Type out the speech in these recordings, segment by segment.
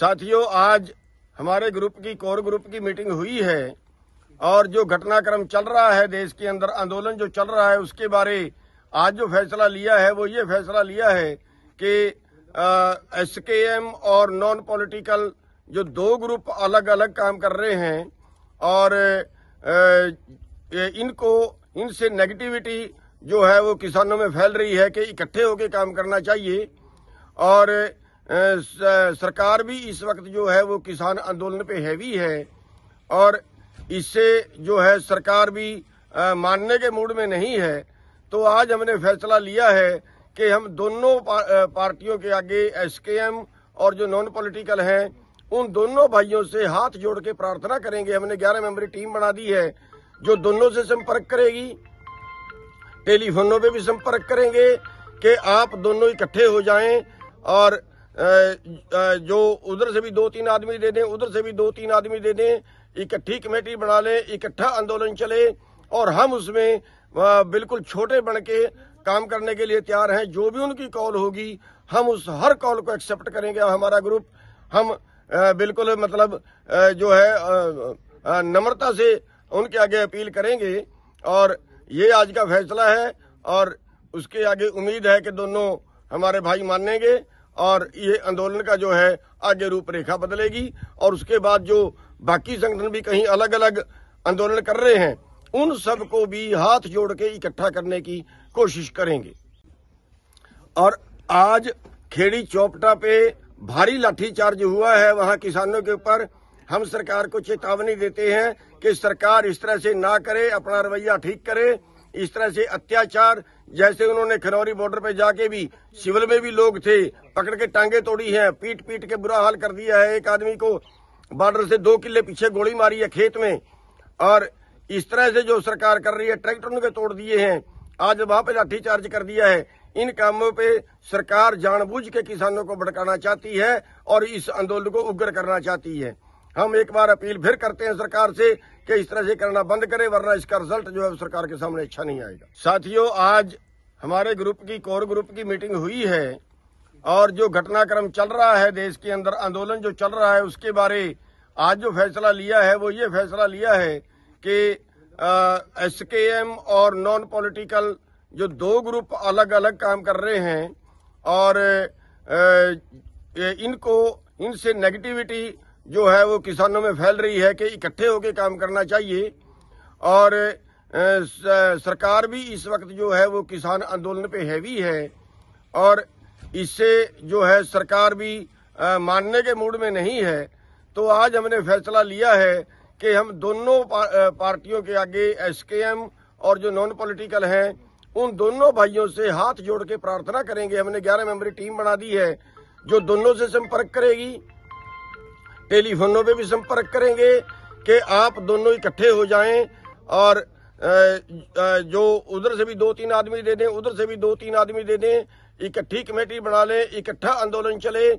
साथियों आज हमारे ग्रुप की कोर ग्रुप की मीटिंग हुई है और जो घटनाक्रम चल रहा है देश के अंदर आंदोलन जो चल रहा है उसके बारे आज जो फैसला लिया है वो ये फैसला लिया है कि एस के एम और नॉन पॉलिटिकल जो दो ग्रुप अलग अलग काम कर रहे हैं और आ, इनको इनसे नेगेटिविटी जो है वो किसानों में फैल रही है कि इकट्ठे होकर काम करना चाहिए और सरकार भी इस वक्त जो है वो किसान आंदोलन पे हैवी है और इससे जो है सरकार भी मानने के मूड में नहीं है तो आज हमने फैसला लिया है कि हम दोनों पार्टियों के आगे एसकेएम और जो नॉन पॉलिटिकल हैं उन दोनों भाइयों से हाथ जोड़ के प्रार्थना करेंगे हमने ग्यारह मेंबरी टीम बना दी है जो दोनों से संपर्क करेगी टेलीफोनों पे भी संपर्क करेंगे कि आप दोनों इकट्ठे हो जाएं और जो उधर से भी दो तीन आदमी दे दें उधर से भी दो तीन आदमी दे दें इकट्ठी कमेटी बना लें इकट्ठा आंदोलन चले और हम उसमें बिल्कुल छोटे बन के काम करने के लिए तैयार हैं जो भी उनकी कॉल होगी हम उस हर कॉल को एक्सेप्ट करेंगे हमारा ग्रुप हम बिल्कुल मतलब जो है नम्रता से उनके आगे अपील करेंगे और ये आज का फैसला है और उसके आगे उम्मीद है कि दोनों हमारे भाई मानेंगे और ये आंदोलन का जो है आगे रूपरेखा बदलेगी और उसके बाद जो बाकी संगठन भी कहीं अलग अलग आंदोलन कर रहे हैं उन सब को भी हाथ जोड़ के इकट्ठा करने की कोशिश करेंगे और आज खेड़ी चौपटा पे भारी लाठीचार्ज हुआ है वहां किसानों के ऊपर हम सरकार को चेतावनी देते हैं कि सरकार इस तरह से ना करे अपना रवैया ठीक करे इस तरह से अत्याचार जैसे उन्होंने खरौरी बॉर्डर पे जाके भी सिविल में भी लोग थे पकड़ के टांगे तोड़ी है पीट पीट के बुरा हाल कर दिया है एक आदमी को बॉर्डर से दो किले पीछे गोली मारी है खेत में और इस तरह से जो सरकार कर रही है ट्रैक्टर उनके तोड़ दिए हैं आज वहां पे लाठीचार्ज कर दिया है इन कामों पे सरकार जानबूझ के किसानों को भड़काना चाहती है और इस आंदोलन को उग्र करना चाहती है हम एक बार अपील फिर करते हैं सरकार से कि इस तरह से करना बंद करे वरना इसका रिजल्ट जो है सरकार के सामने अच्छा नहीं आएगा साथियों आज हमारे ग्रुप की कोर ग्रुप की मीटिंग हुई है और जो घटनाक्रम चल रहा है देश के अंदर आंदोलन जो चल रहा है उसके बारे आज जो फैसला लिया है वो ये फैसला लिया है कि एस एम और नॉन पॉलिटिकल जो दो ग्रुप अलग अलग काम कर रहे हैं और आ, इनको इनसे नेगेटिविटी जो है वो किसानों में फैल रही है कि इकट्ठे होकर काम करना चाहिए और सरकार भी इस वक्त जो है वो किसान आंदोलन पे हैवी है और इससे जो है सरकार भी मानने के मूड में नहीं है तो आज हमने फैसला लिया है कि हम दोनों पार्टियों के आगे एसकेएम और जो नॉन पॉलिटिकल हैं उन दोनों भाइयों से हाथ जोड़ के प्रार्थना करेंगे हमने ग्यारह मेंबरी टीम बना दी है जो दोनों से संपर्क करेगी टेलीफोनों पे भी संपर्क करेंगे कि आप दोनों इकट्ठे हो जाएं और जो उधर से भी दो तीन आदमी दे दें उधर से भी दो तीन आदमी दे दें इकट्ठी कमेटी बना लें इकट्ठा आंदोलन चले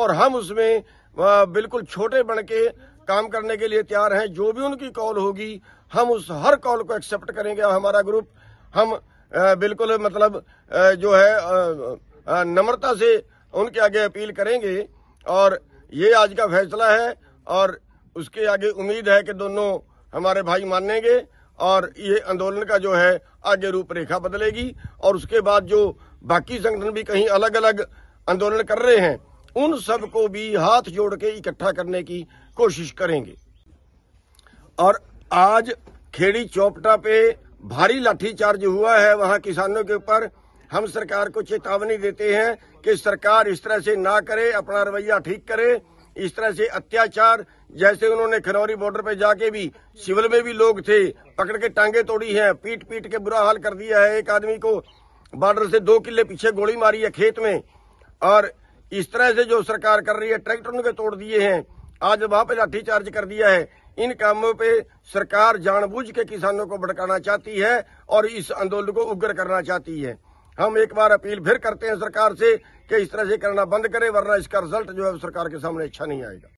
और हम उसमें बिल्कुल छोटे बन के काम करने के लिए तैयार हैं जो भी उनकी कॉल होगी हम उस हर कॉल को एक्सेप्ट करेंगे हमारा ग्रुप हम बिल्कुल मतलब जो है नम्रता से उनके आगे अपील करेंगे और ये आज का फैसला है और उसके आगे उम्मीद है कि दोनों हमारे भाई मानेंगे और ये आंदोलन का जो है आगे रूपरेखा बदलेगी और उसके बाद जो बाकी संगठन भी कहीं अलग अलग आंदोलन कर रहे हैं उन सब को भी हाथ जोड़ के इकट्ठा करने की कोशिश करेंगे और आज खेड़ी चौपटा पे भारी लाठीचार्ज हुआ है वहां किसानों के ऊपर हम सरकार को चेतावनी देते हैं कि सरकार इस तरह से ना करे अपना रवैया ठीक करे इस तरह से अत्याचार जैसे उन्होंने खनौरी बॉर्डर पे जाके भी सिविल में भी लोग थे पकड़ के टांगे तोड़ी हैं पीट पीट के बुरा हाल कर दिया है एक आदमी को बॉर्डर से दो किले पीछे गोली मारी है खेत में और इस तरह से जो सरकार कर रही है ट्रैक्टर उनके तोड़ दिए हैं आज वहां पे लाठीचार्ज कर दिया है इन कामों पे सरकार जानबूझ के किसानों को भड़काना चाहती है और इस आंदोलन को उग्र करना चाहती है हम एक बार अपील फिर करते हैं सरकार से कि इस तरह से करना बंद करें वरना इसका रिजल्ट जो है सरकार के सामने अच्छा नहीं आएगा